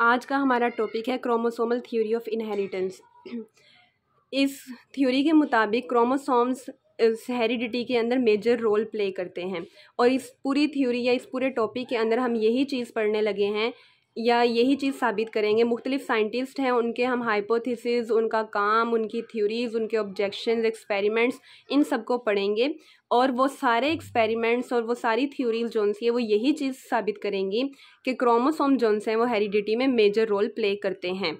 आज का हमारा टॉपिक है क्रोमोसोमल थ्योरी ऑफ इनहेरिटेंस इस थ्योरी के मुताबिक क्रोमोसोम्स हेरिडिटी के अंदर मेजर रोल प्ले करते हैं और इस पूरी थ्योरी या इस पूरे टॉपिक के अंदर हम यही चीज़ पढ़ने लगे हैं या यही चीज़ साबित करेंगे मुख्तलिफ साइंटिस्ट हैं उनके हम हाइपोथिस उनका काम उनकी थ्योरीज़ उनके ऑब्जेक्शन एक्सपेरिमेंट्स इन सब को पढ़ेंगे और वो सारे एक्सपेरिमेंट्स और वो सारी थ्योरीज जो सी है वो यही चीज़ साबित करेंगी कि क्रोमोसोम जो हैं वो हेरिडिटी में मेजर रोल प्ले करते हैं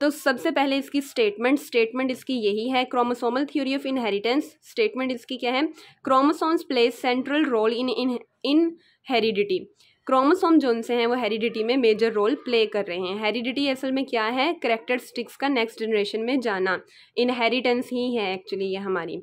तो सबसे पहले इसकी स्टेटमेंट स्टेटमेंट इसकी यही है chromosomal theory of inheritance statement इसकी क्या है chromosomes play central role in in in heredity chromosome जो उनसे हैं वो हेरिडिटी में मेजर रोल प्ले कर रहे हैं हेरिडिटी असल में क्या है स्टिक्स का नेक्स्ट जनरेशन में जाना इनहेरिटेंस ही है एक्चुअली ये हमारी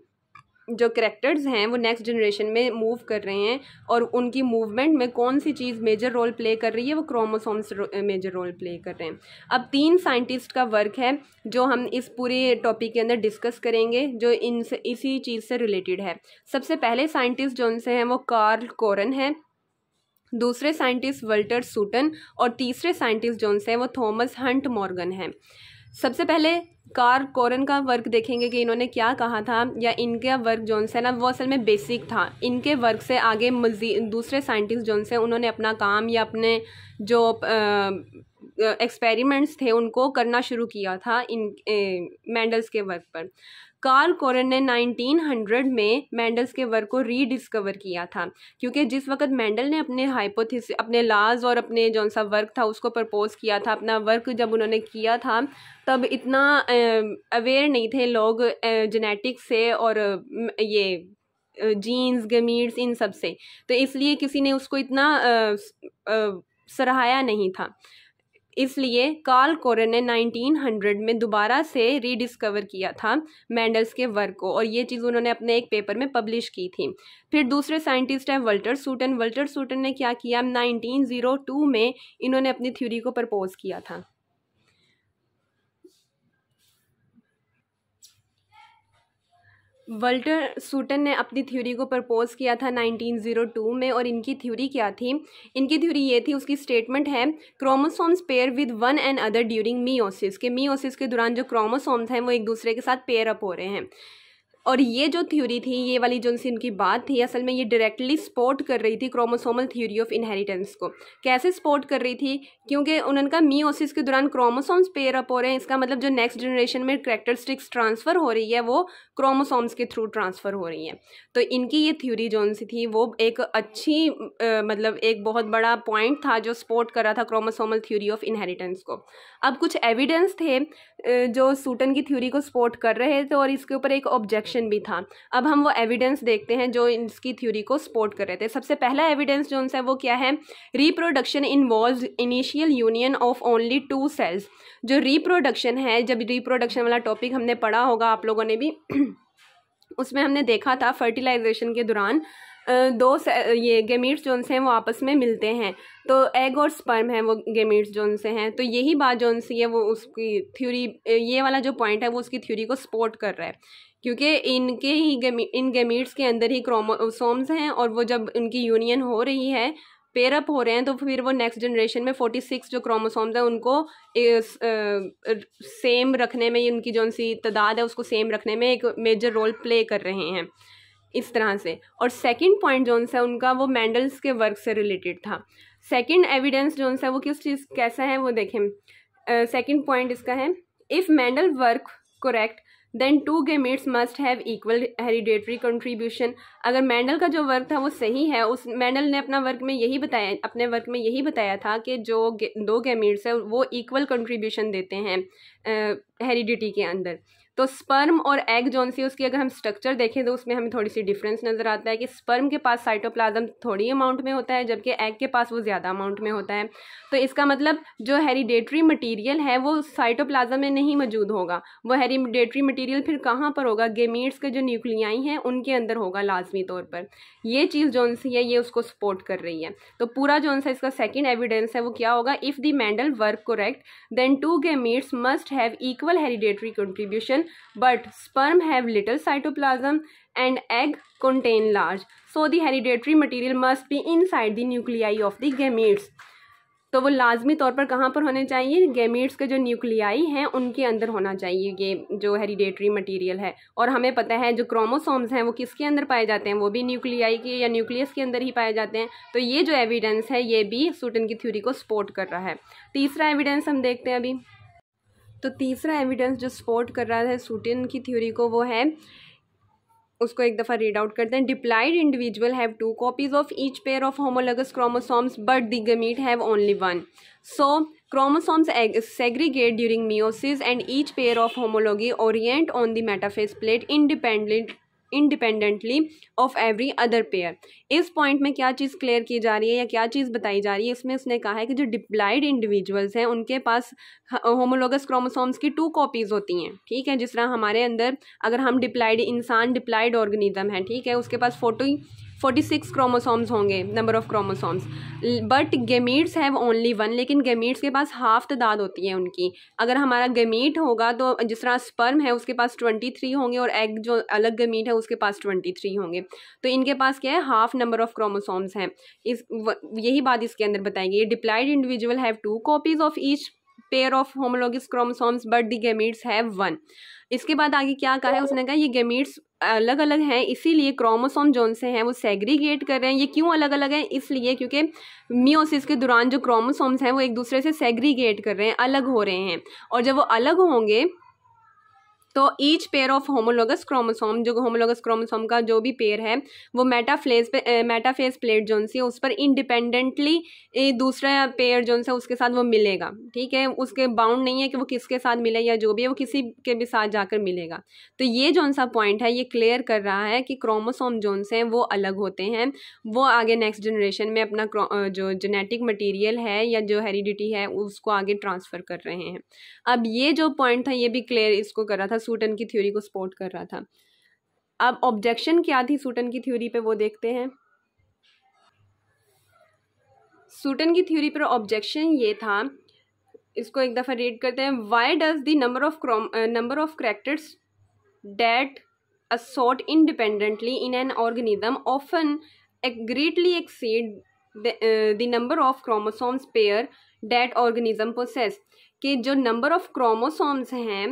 जो करेक्टर्स हैं वो नेक्स्ट जनरेशन में मूव कर रहे हैं और उनकी मूवमेंट में कौन सी चीज़ मेजर रोल प्ले कर रही है वो क्रोमोसोम्स मेजर रोल प्ले कर रहे हैं अब तीन साइंटिस्ट का वर्क है जो हम इस पूरे टॉपिक के अंदर डिस्कस करेंगे जो इन इसी चीज़ से रिलेटेड है सबसे पहले साइंटिस्ट जो उनसे हैं वो कार्ल कोरन है दूसरे साइंटिस्ट वल्टर सूटन और तीसरे साइंटिस्ट जो हैं वो थॉमस हंट मॉर्गन हैं सबसे पहले कार कॉरन का वर्क देखेंगे कि इन्होंने क्या कहा था या इनका वर्क जोन से ना वो असल में बेसिक था इनके वर्क से आगे मजीद दूसरे साइंटिस्ट जो से उन्होंने अपना काम या अपने जो आ, एक्सपेरिमेंट्स थे उनको करना शुरू किया था इन मैंडल्स के वर्क पर कार्ल कोरन ने 1900 में मैंडल्स के वर्क को रीडिस्कवर किया था क्योंकि जिस वक्त मैंडल ने अपने हाइपोथिस अपने लाज और अपने जौन सा वर्क था उसको प्रपोज किया था अपना वर्क जब उन्होंने किया था तब इतना अवेयर नहीं थे लोग जेनेटिक्स से और ये जीन्स गमीड्स इन सब से तो इसलिए किसी ने उसको इतना आ, आ, सराहाया नहीं था इसलिए कार्ल कोरन ने 1900 में दोबारा से रीडिस्कवर किया था मैंडल्स के वर्क को और ये चीज़ उन्होंने अपने एक पेपर में पब्लिश की थी फिर दूसरे साइंटिस्ट हैं वल्टर सूटन वल्टर सूटन ने क्या किया 1902 में इन्होंने अपनी थ्योरी को प्रपोज किया था वल्टर सूटन ने अपनी थ्योरी को प्रपोज किया था 1902 में और इनकी थ्योरी क्या थी इनकी थ्योरी ये थी उसकी स्टेटमेंट है chromosomes pair with one and other during meiosis के मीओसिस के दौरान जो क्रोमोसोम्स हैं वो एक दूसरे के साथ पेयर अप हो रहे हैं और ये जो थ्योरी थी ये वाली जो सी इनकी बात थी असल में ये डायरेक्टली सपोर्ट कर रही थी क्रोमोसोमल थ्योरी ऑफ इनहेरिटेंस को कैसे सपोर्ट कर रही थी क्योंकि उनका मीओसिस के दौरान क्रोमोसोम्स पेयर अप हो रहे हैं इसका मतलब जो नेक्स्ट जनरेशन में करेक्टरिस्टिक्स ट्रांसफ़र हो रही है वो क्रोमोसोम्स के थ्रू ट्रांसफ़र हो रही है तो इनकी ये थ्योरी जो उनसे थी वो एक अच्छी आ, मतलब एक बहुत बड़ा पॉइंट था जो सपोर्ट कर रहा था क्रोमोसोमल थ्योरी ऑफ इनहेरिटेंस को अब कुछ एविडेंस थे जो सूटन की थ्योरी को सपोर्ट कर रहे थे और इसके ऊपर एक ऑब्जेक्शन क्वेश्चन भी था अब हम वो एविडेंस देखते हैं जो इसकी थ्योरी को सपोर्ट कर रहे थे सबसे पहला एविडेंस जो उनसे वो क्या है reproduction involve initial union of only two cells जो रिप्रोडक्शन है जब रिप्रोडक्शन वाला टॉपिक हमने पढ़ा होगा आप लोगों ने भी उसमें हमने देखा था फर्टिलाइजेशन के दौरान दो ये गेमिट्स जोन से हैं वो आपस में मिलते हैं तो एग और स्पर्म है वो गेमीट्स जोन से हैं तो यही बात जोन से है वो उसकी थ्योरी ये वाला जो पॉइंट है वो उसकी थ्योरी को सपोर्ट कर रहा है क्योंकि इनके ही गेमी इन गेमीट्स के अंदर ही क्रोमोसोम्स हैं और वो जब उनकी यूनियन हो रही है पेयरअप हो रहे हैं तो फिर वो नेक्स्ट जनरेशन में फोर्टी सिक्स जो क्रोमोसोम्स हैं उनको इस, आ, सेम रखने में उनकी जो सी तादाद है उसको सेम रखने में एक मेजर रोल प्ले कर रहे हैं इस तरह से और सेकंड पॉइंट जो है उनका वो मैंडल्स के वर्क से रिलेटेड था सेकंड एविडेंस जो है वो किस चीज़ कैसा है वो देखें सेकंड uh, पॉइंट इसका है if Mendel work correct then two gametes must have equal hereditary contribution अगर मैंडल का जो वर्क था वो सही है उस मैंडल ने अपना वर्क में यही बताया अपने वर्क में यही बताया था कि जो दो गेमेट्स है वो इक्वल कंट्रीब्यूशन देते हैं हेरिडिटी के अंदर तो स्पर्म और एग जोन सी उसकी अगर हम स्ट्रक्चर देखें तो उसमें हमें थोड़ी सी डिफरेंस नज़र आता है कि स्पर्म के पास साइटोप्लाज्म थोड़ी अमाउंट में होता है जबकि एग के पास वो ज़्यादा अमाउंट में होता है तो इसका मतलब जो हेरीडेटरी मटीरियल है वो साइटोप्लाज्म में नहीं मौजूद होगा वो हेरीडेटरी मटीरियल फिर कहाँ पर होगा गेमीट्स के जो न्यूक्लियाई हैं उनके अंदर होगा लाजमी तौर पर ये चीज़ जौन सी है ये उसको सपोर्ट कर रही है तो पूरा जोन सा इसका सेकेंड एविडेंस है वो क्या होगा if the Mendel work correct then two gametes must have equal hereditary contribution but but sperm have little cytoplasm and egg contain large so the hereditary material must be inside the nuclei of the gametes तो वो लाजमी तौर पर कहाँ पर होने चाहिए gametes के जो न्यूक्लियाई हैं उनके अंदर होना चाहिए ये जो हेरिडेटरी मटेरियल है और हमें पता है जो क्रोमोसोम्स हैं वो किसके अंदर पाए जाते हैं वो भी न्यूक्लियाई के या न्यूक्लियस के अंदर ही पाए जाते हैं तो ये जो एविडेंस है ये भी सूटन की थ्योरी को सपोर्ट कर रहा है तीसरा एविडेंस हम देखते हैं अभी तो तीसरा एविडेंस जो सपोर्ट कर रहा है सूटिन की थ्योरी को वो है उसको एक दफ़ा रीड आउट करते हैं diploid individual have two copies of each pair of homologous chromosomes but the gamete have only one so chromosomes segregate during meiosis and each pair of homology orient on the metaphase plate independent independently of every other pair इस point में क्या चीज़ clear की जा रही है या क्या चीज़ बताई जा रही है इसमें उसने कहा है कि जो डिप्लाइड इंडिविजुअल्स हैं उनके पास होमोलोगस क्रोमोसोम्स की टू कॉपीज़ होती हैं ठीक है जिस तरह हमारे अंदर अगर हम डिप्लाइड इंसान डिप्लाइड ऑर्गेनिज्म है ठीक है उसके पास फोटो फोर्टी सिक्स क्रोमोसोम्स होंगे number of chromosomes but gametes have only one लेकिन गेमीट्स के पास हाफ तादाद होती है उनकी अगर हमारा गेमीट होगा तो जिस तरह स्पर्म है उसके पास ट्वेंटी थ्री होंगे और एग जो अलग गेमीट है उसके पास ट्वेंटी थ्री होंगे तो इनके पास क्या है हाफ नंबर ऑफ़ क्रोमोसोम्स हैं इस यही बात इसके अंदर बताएगी ये diploid individual have two copies of each pair of homologous chromosomes but the gametes have one इसके बाद आगे क्या कहा है उसने कहा ये गेमीट्स अलग अलग हैं इसीलिए क्रोमोसोम जोन से हैं वो सेग्रीगेट कर रहे हैं ये क्यों अलग अलग हैं इसलिए क्योंकि मियोसिस के दौरान जो क्रोमोसोम्स हैं वो एक दूसरे से सेग्रीगेट कर रहे हैं अलग हो रहे हैं और जब वो अलग होंगे तो each pair of homologous chromosome जो होमोलोगस क्रोमोसोम का जो भी पेयर है वो मेटाफ्लेज पे मेटाफेज प्लेट जोन सी है उस पर इंडिपेंडेंटली दूसरा पेयर जोन है उसके साथ वो मिलेगा ठीक है उसके बाउंड नहीं है कि वो किसके साथ मिले या जो भी है वो किसी के भी साथ जाकर मिलेगा तो ये जोन सा पॉइंट है ये क्लियर कर रहा है कि क्रोमोसोम जोन हैं वो अलग होते हैं वो आगे नेक्स्ट जनरेशन में अपना जो जेनेटिक मटीरियल है या जो हेरिडिटी है उसको आगे ट्रांसफ़र कर रहे हैं अब ये जो पॉइंट था ये भी क्लियर इसको कर रहा था सूटन की थ्योरी को सपोर्ट कर रहा था अब ऑब्जेक्शन क्या थी सूटन की थ्योरी पे वो देखते हैं सूटन की थ्योरी पर ऑब्जेक्शन ये था इसको एक दफ़ा रीड करते हैं why does the number of chrome number of characters that assort independently in an organism often greatly exceed the number of chromosomes pair that organism possess के जो नंबर ऑफ क्रोमोसोम्स हैं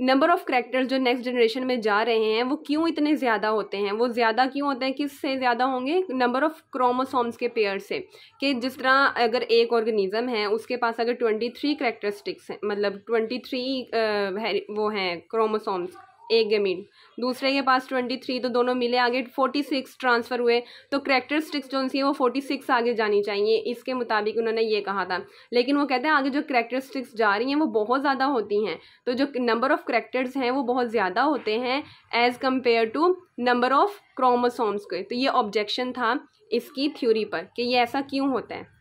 नंबर ऑफ़ करेक्टर्स जो next generation में जा रहे हैं वो क्यों इतने ज़्यादा होते हैं वो ज़्यादा क्यों होते हैं किससे ज़्यादा होंगे नंबर ऑफ़ क्रोमोसोम्स के पेयर से कि जिस तरह अगर एक ऑर्गेनिज़म है उसके पास अगर ट्वेंटी थ्री करेक्टरिस्टिक्स हैं मतलब ट्वेंटी थ्री वो हैं क्रोमोसोम्स एक गेमिन दूसरे के पास ट्वेंटी थ्री तो दोनों मिले आगे फोर्टी सिक्स ट्रांसफ़र हुए तो स्टिक्स जो सी वो फोर्टी सिक्स आगे जानी चाहिए इसके मुताबिक उन्होंने ये कहा था लेकिन वो कहते हैं आगे जो करेक्टरिस्टिक्स जा रही हैं वो बहुत ज़्यादा होती हैं तो जो नंबर ऑफ़ करेक्टर्स हैं वो बहुत ज़्यादा होते हैं as compare to number of chromosomes के तो ये ऑब्जेक्शन था इसकी थ्योरी पर कि ये ऐसा क्यों होता है